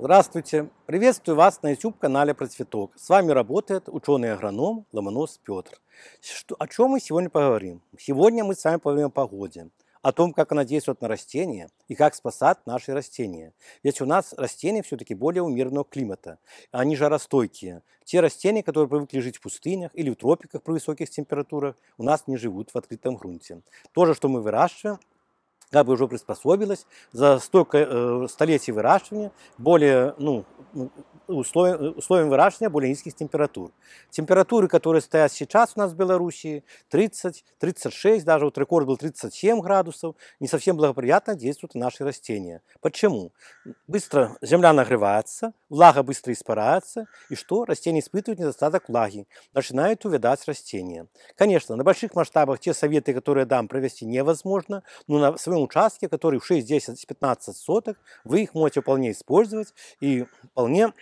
Здравствуйте! Приветствую вас на YouTube-канале «Процветок». С вами работает ученый-агроном Ломонос Петр. Что, о чем мы сегодня поговорим? Сегодня мы с вами поговорим о погоде, о том, как она действует на растения и как спасать наши растения. Ведь у нас растения все-таки более умеренного климата. Они жаростойкие. Те растения, которые привыкли жить в пустынях или в тропиках при высоких температурах, у нас не живут в открытом грунте. То же, что мы выращиваем, дабы уже приспособилась за столько э, столетий выращивания, более ну, условием, условием выращивания низких температур. Температуры, которые стоят сейчас у нас в Беларуси 30, 36, даже вот рекорд был 37 градусов, не совсем благоприятно действуют на наши растения. Почему? Быстро земля нагревается, влага быстро испаряется и что? Растения испытывают недостаток влаги, начинают увядать растения. Конечно, на больших масштабах те советы, которые я дам, провести невозможно, но на своем участке, который в 6, 10, 15 соток, вы их можете вполне использовать и вполне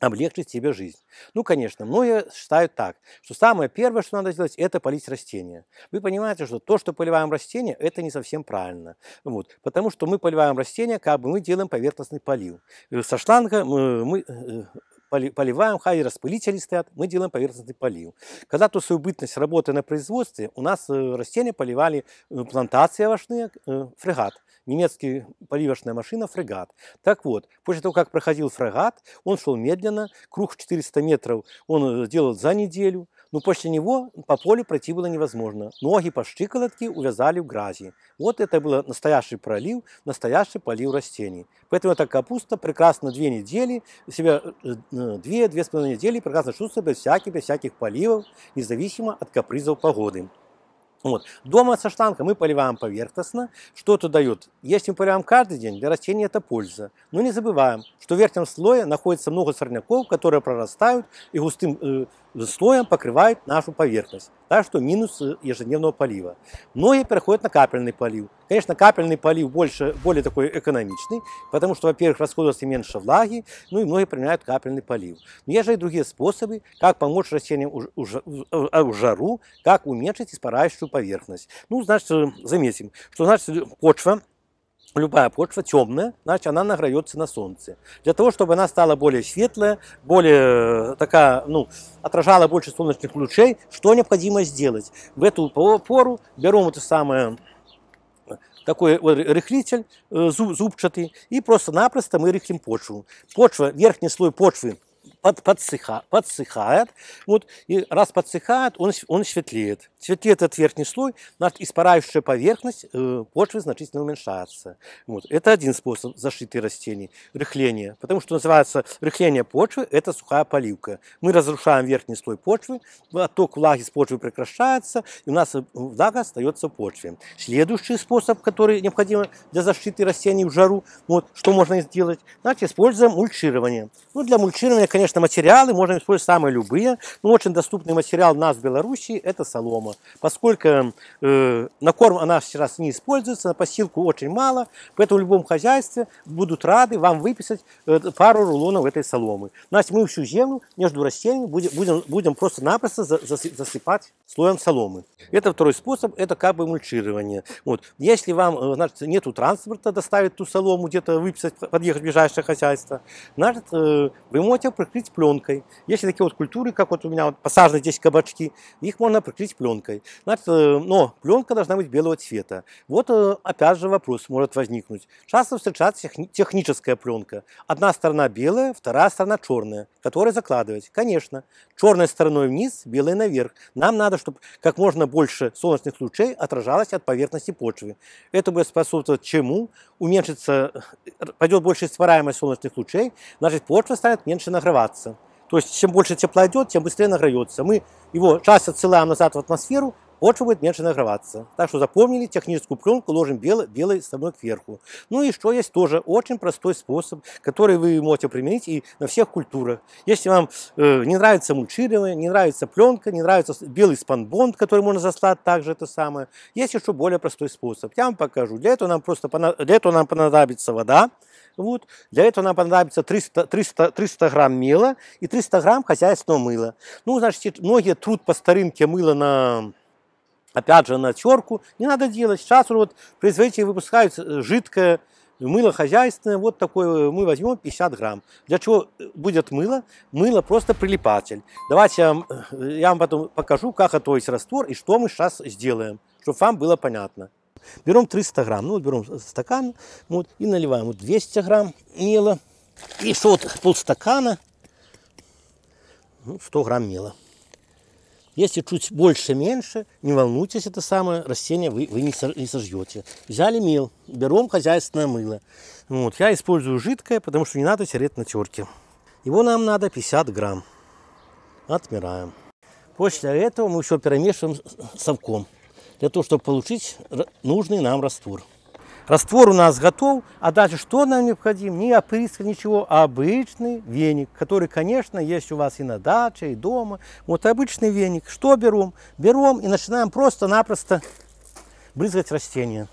облегчить себе жизнь. Ну, конечно, многие считают так, что самое первое, что надо сделать, это полить растения. Вы понимаете, что то, что поливаем растения, это не совсем правильно. Вот. Потому что мы поливаем растения, как бы мы делаем поверхностный полив. Э, со шланга мы э, поливаем, хай распылители стоят, мы делаем поверхностный полив. Когда-то свою бытность работы на производстве, у нас э, растения поливали э, плантации овощные, э, фрегат немецкий поливочная машина фрегат. Так вот, после того, как проходил фрегат, он шел медленно, круг 400 метров он делал за неделю, но ну, после него по полю пройти было невозможно. Ноги по щиколотке увязали в грязи. Вот это был настоящий пролив, настоящий полив растений. Поэтому эта капуста прекрасно две недели, себя две-две э, э, с половиной недели прекрасно чувствует без всяких, без всяких поливов, независимо от капризов погоды. Вот. Дома со штанга мы поливаем поверхностно. Что то дает? Если мы поливаем каждый день, для растений это польза. Но не забываем, что в верхнем слое находится много сорняков, которые прорастают и густым э, слоем покрывают нашу поверхность. Так что минус э, ежедневного полива. Многие переходят на капельный полив. Конечно, капельный полив больше, более такой экономичный, потому что, во-первых, расходуется меньше влаги, ну и многие применяют капельный полив. Но есть же и другие способы, как помочь растениям э, э, в жару, как уменьшить испарающую поверхность. Ну, значит, заметим, что значит почва любая почва темная, значит, она награется на солнце. Для того, чтобы она стала более светлая, более э, такая, ну, отражала больше солнечных лучей, что необходимо сделать? В эту пору берем вот это самое такой вот рыхлитель э, зуб, зубчатый, и просто-напросто мы рыхлим почву. Почва, верхний слой почвы под, подсыха, подсыхает. Вот, и раз подсыхает, он, он светлеет. Светлеет этот верхний слой, значит, испарающая поверхность э, почвы значительно уменьшается. Вот. Это один способ защиты растений. Рыхление. Потому что называется рыхление почвы, это сухая поливка. Мы разрушаем верхний слой почвы, отток влаги с почвы прекращается, и у нас влага остается в почве. Следующий способ, который необходим для защиты растений в жару, вот, что можно сделать, значит, используем мульчирование. Ну, для мульчирования, конечно, Соответственно, материалы можно использовать самые любые. Ну, очень доступный материал у нас в Беларуси – это солома. Поскольку э, на корм она сейчас не используется, на посилку очень мало, поэтому в любом хозяйстве будут рады вам выписать э, пару рулонов этой соломы. Значит, ну, мы всю землю между растениями будем, будем, будем просто-напросто засыпать слоем соломы. Это второй способ, это как бы мульчирование. Вот. Если вам э, значит, нету транспорта доставить ту солому, где-то выписать, подъехать в ближайшее хозяйство, значит, э, вы можете прикрыть прикрыть пленкой. Есть такие вот культуры, как вот у меня вот посажены здесь кабачки, их можно прикрыть пленкой. Значит, э, но пленка должна быть белого цвета. Вот э, опять же вопрос может возникнуть. Часто встречается техническая пленка. Одна сторона белая, вторая сторона черная, которая закладывать. Конечно, черной стороной вниз, белой наверх. Нам надо, чтобы как можно больше солнечных лучей отражалось от поверхности почвы. Это будет способствовать чему? Уменьшится, э, пойдет больше испараемость солнечных лучей, значит почва станет меньше нагреваться нагреваться. То есть чем больше тепла идет, тем быстрее нагреется. Мы его час отсылаем назад в атмосферу, Порча будет меньше нагреваться. Так что запомнили, техническую пленку ложим белой, белой самой кверху. Ну и что есть тоже очень простой способ, который вы можете применить и на всех культурах. Если вам э, не нравится мульчирование, не нравится пленка, не нравится белый спанбонд, который можно заслать также это самое, есть еще более простой способ. Я вам покажу. Для этого нам просто для этого нам понадобится вода. Вот. Для этого нам понадобится 300, 300, 300 грамм мела и 300 грамм хозяйственного мыла. Ну, значит, многие труд по старинке мыло на опять же на терку. Не надо делать. Сейчас вот производители выпускают э, жидкое мыло хозяйственное, вот такое э, мы возьмем 50 грамм. Для чего э, будет мыло? Мыло просто прилипатель. Давайте я вам, я вам потом покажу, как готовить раствор и что мы сейчас сделаем, чтобы вам было понятно. Берем 300 грамм, ну вот берем стакан вот, и наливаем вот 200 грамм мела и еще вот полстакана, ну, 100 грамм мела. Если чуть больше-меньше, не волнуйтесь, это самое растение вы, вы не, сожжете. Взяли мел, берем хозяйственное мыло. Вот, я использую жидкое, потому что не надо тереть на терке. Его нам надо 50 грамм. Отмираем. После этого мы еще перемешиваем совком, для того, чтобы получить нужный нам раствор. Раствор у нас готов, а дальше что нам необходим? Не опрыска, ничего, а обычный веник, который, конечно, есть у вас и на даче, и дома. Вот обычный веник. Что берем? Берем и начинаем просто-напросто брызгать растения.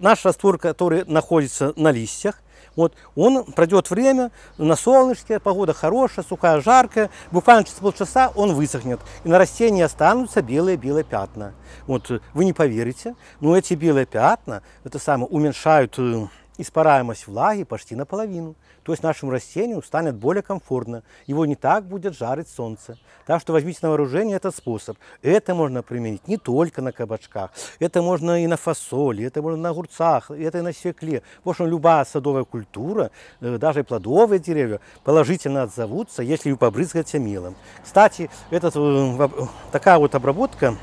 наш раствор, который находится на листьях, вот, он пройдет время на солнышке, погода хорошая, сухая, жаркая, буквально через полчаса он высохнет, и на растении останутся белые-белые пятна. Вот, вы не поверите, но эти белые пятна, это самое, уменьшают э, испараемость влаги почти наполовину. То есть нашему растению станет более комфортно, его не так будет жарить солнце. Так что возьмите на вооружение этот способ. Это можно применить не только на кабачках, это можно и на фасоли, это можно на огурцах, это и на свекле. В общем, любая садовая культура, э, даже плодовые деревья, положительно отзовутся, если ее побрызгать мелом. Кстати, этот, э, такая вот обработка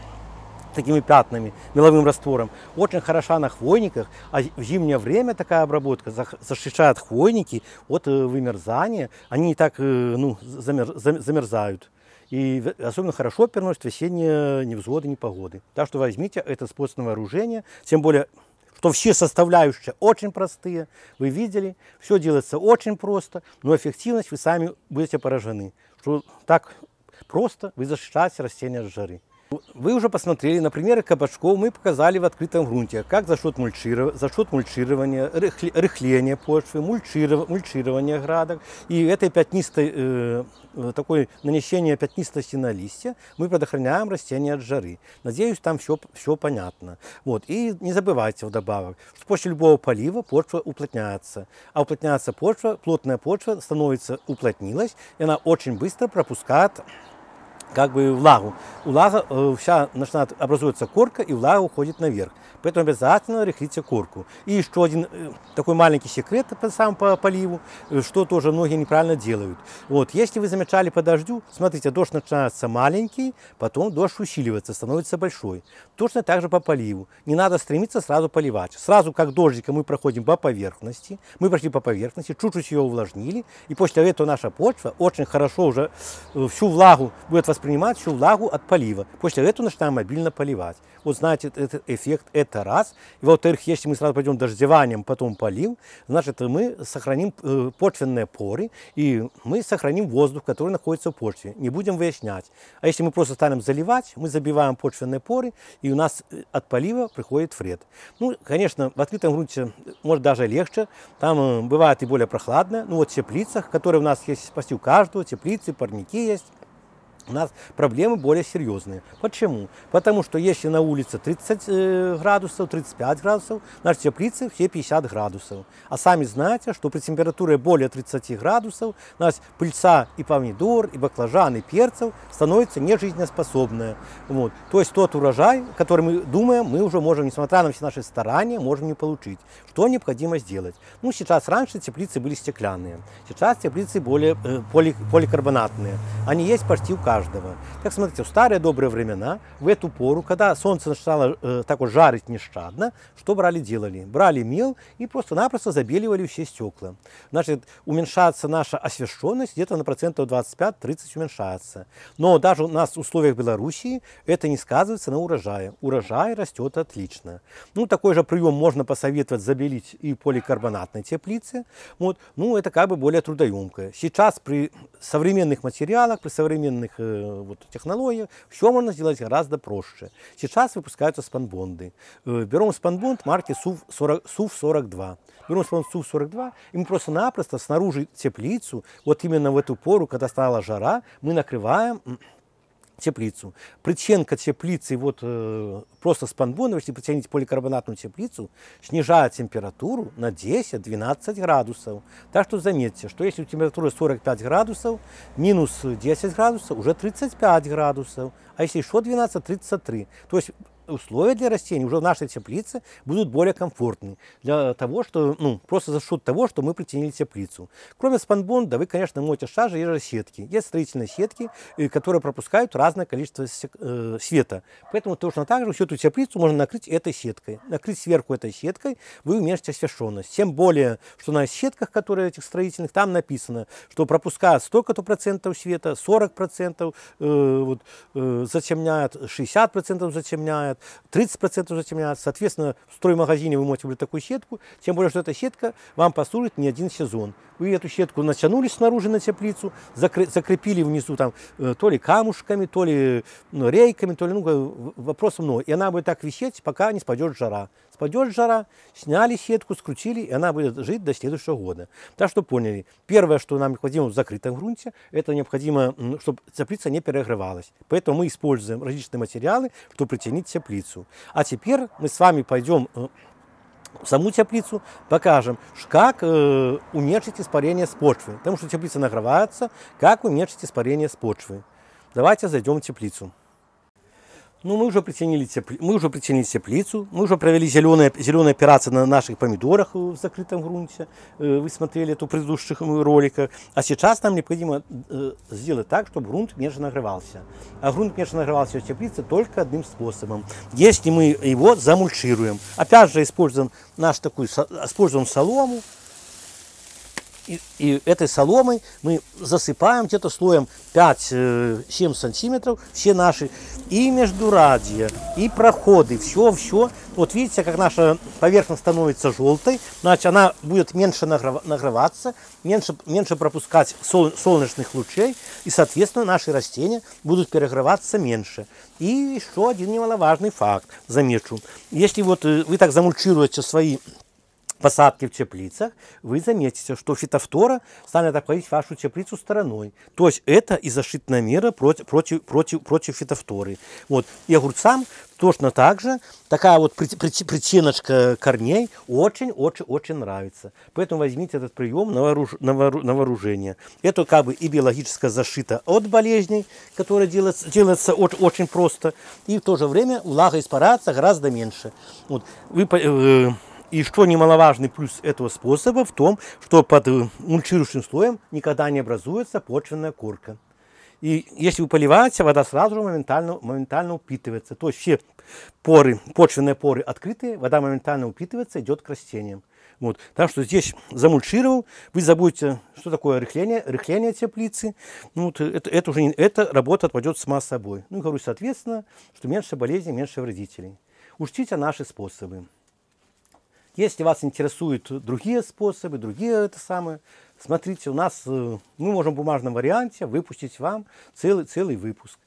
такими пятнами, меловым раствором. Очень хороша на хвойниках, а в зимнее время такая обработка защищает хвойники от э, вымерзания. Они не так э, ну, замер, замерзают. И особенно хорошо переносят весенние невзгоды, непогоды. Так что возьмите это способ на вооружение. Тем более, что все составляющие очень простые. Вы видели, все делается очень просто, но эффективность вы сами будете поражены. Что так просто вы защищаете растения от жары. Вы уже посмотрели на примеры кабачков, мы показали в открытом грунте, как за счет, мульчиров... за счет мульчирования, рыхли... рыхления почвы, мульчиров... мульчирования градок и этой пятнистой, э, э такой нанесение пятнистости на листья мы предохраняем растения от жары. Надеюсь, там все, все понятно. Вот. И не забывайте вдобавок, что после любого полива почва уплотняется. А уплотняется почва, плотная почва становится, уплотнилась, и она очень быстро пропускает как бы влагу. Влага, э, вся начинает, образуется корка, и влага уходит наверх. Поэтому обязательно рыхлите корку. И еще один э, такой маленький секрет сам по поливу, э, что тоже многие неправильно делают. Вот, если вы замечали по дождю, смотрите, дождь начинается маленький, потом дождь усиливается, становится большой. Точно так же по поливу. Не надо стремиться сразу поливать. Сразу, как дождика, мы проходим по поверхности, мы прошли по поверхности, чуть-чуть ее увлажнили, и после этого наша почва очень хорошо уже всю влагу будет воспринимать воспринимает всю влагу от полива. После этого начинаем обильно поливать. Вот знаете, этот эффект, это раз. И во-вторых, если мы сразу пойдем дождеванием, потом полив, значит мы сохраним э, почвенные поры, и мы сохраним воздух, который находится в почве. Не будем выяснять. А если мы просто станем заливать, мы забиваем почвенные поры, и у нас э, от полива приходит вред. Ну, конечно, в открытом грунте может даже легче. Там э, бывает и более прохладно. Ну вот в теплицах, которые у нас есть почти у каждого, теплицы, парники есть у нас проблемы более серьезные. Почему? Потому что если на улице 30 э, градусов, 35 градусов, наши теплицы все 50 градусов. А сами знаете, что при температуре более 30 градусов у нас пыльца и помидор, и баклажан, и перцев становится нежизнеспособная. Вот. То есть тот урожай, который мы думаем, мы уже можем, несмотря на все наши старания, можем не получить. Что необходимо сделать? Ну, сейчас раньше теплицы были стеклянные, сейчас теплицы более э, поли, поликарбонатные. Они есть почти у каждого каждого. Так смотрите, в старые добрые времена, в эту пору, когда солнце начинало э, так вот жарить нещадно, что брали делали? Брали мел и просто-напросто забеливали все стекла. Значит, уменьшается наша освещенность, где-то на процентов 25-30 уменьшается. Но даже у нас в условиях Белоруссии это не сказывается на урожае. Урожай растет отлично. Ну, такой же прием можно посоветовать забелить и поликарбонатной теплицы. Вот. Ну, это как бы более трудоемкое. Сейчас при современных материалах, при современных э, Э, вот, технологиях, все можно сделать гораздо проще. Сейчас выпускаются спанбонды. Э, Берем спанбонд марки СУВ-42. СУВ Берем спанбонд СУВ-42, и мы просто-напросто снаружи теплицу, вот именно в эту пору, когда стала жара, мы накрываем теплицу. Причинка теплицы, вот э, просто с панбона, если притянете поликарбонатную теплицу, снижает температуру на 10-12 градусов. Так что заметьте, что если температура 45 градусов, минус 10 градусов, уже 35 градусов. А если еще 12, 33. То есть условия для растений уже в нашей теплице будут более комфортны для того, что, ну, просто за счет того, что мы притянили теплицу. Кроме спанбонда, вы, конечно, можете шажи и же сетки. Есть строительные сетки, э, которые пропускают разное количество э, света. Поэтому точно так же всю эту теплицу можно накрыть этой сеткой. Накрыть сверху этой сеткой, вы уменьшите освещенность. Тем более, что на сетках, которые этих строительных, там написано, что пропускают столько-то процентов света, 40 процентов э, вот, э, затемняет, 60 процентов затемняет. 30% затемняться. Соответственно, в строймагазине вы можете брать такую сетку, тем более, что эта сетка вам послужит не один сезон. Вы эту сетку натянули снаружи на теплицу, закрепили внизу там э, то ли камушками, то ли ну, рейками, то ли ну, вопросов много. И она будет так висеть, пока не спадет жара. Пойдет жара, сняли сетку, скрутили, и она будет жить до следующего года. Так что поняли, первое, что нам необходимо в закрытом грунте, это необходимо, чтобы теплица не перегревалась. Поэтому мы используем различные материалы, чтобы притянить теплицу. А теперь мы с вами пойдем э, саму теплицу, покажем, как э, уменьшить испарение с почвы. Потому что теплица нагревается, как уменьшить испарение с почвы. Давайте зайдем в теплицу. Ну, мы уже притянили, тепли, мы уже притянили теплицу, мы уже провели зеленые, зеленые операции на наших помидорах э, в закрытом грунте. Э, вы смотрели это в предыдущих роликах. А сейчас нам необходимо э, сделать так, чтобы грунт меньше нагревался. А грунт меньше нагревался в теплице только одним способом. Если мы его замульчируем. Опять же, используем наш такую, используем солому, и, этой соломой мы засыпаем где-то слоем 5-7 сантиметров все наши и междурадья, и проходы, все-все. Вот видите, как наша поверхность становится желтой, значит она будет меньше нагреваться, меньше, меньше пропускать сол, солнечных лучей, и, соответственно, наши растения будут перегреваться меньше. И еще один немаловажный факт замечу. Если вот э, вы так замульчируете свои посадки в теплицах, вы заметите, что фитофтора станет обходить вашу теплицу стороной. То есть это и защитная мера против, против, против, против фитофторы. Вот. И огурцам точно так же. Такая вот причиночка корней очень-очень-очень нравится. Поэтому возьмите этот прием на, вооруж... на, вооруж... на вооружение. Это как бы и биологическая защита от болезней, которая делается, делается от... очень просто. И в то же время влага испарается гораздо меньше. Вот. Вы, э, и что немаловажный плюс этого способа в том, что под э, мульчирующим слоем никогда не образуется почвенная корка. И если вы поливаете, вода сразу же моментально, моментально упитывается. То есть все поры, почвенные поры открытые, вода моментально упитывается, идет к растениям. Вот. Так что здесь замульчировал. Вы забудете, что такое рыхление, рыхление теплицы. Ну, вот э, это, это уже не, эта работа отпадет сама собой. Ну и говорю, соответственно, что меньше болезней, меньше вредителей. Учтите наши способы. Если вас интересуют другие способы, другие это самое, смотрите, у нас э, мы можем в бумажном варианте выпустить вам целый, целый выпуск.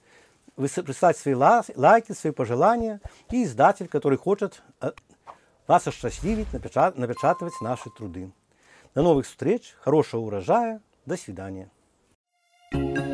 Вы прислать свои лайки, свои пожелания, и издатель, который хочет э, вас осчастливить, напечатывать наши труды. До новых встреч, хорошего урожая, до свидания. thank you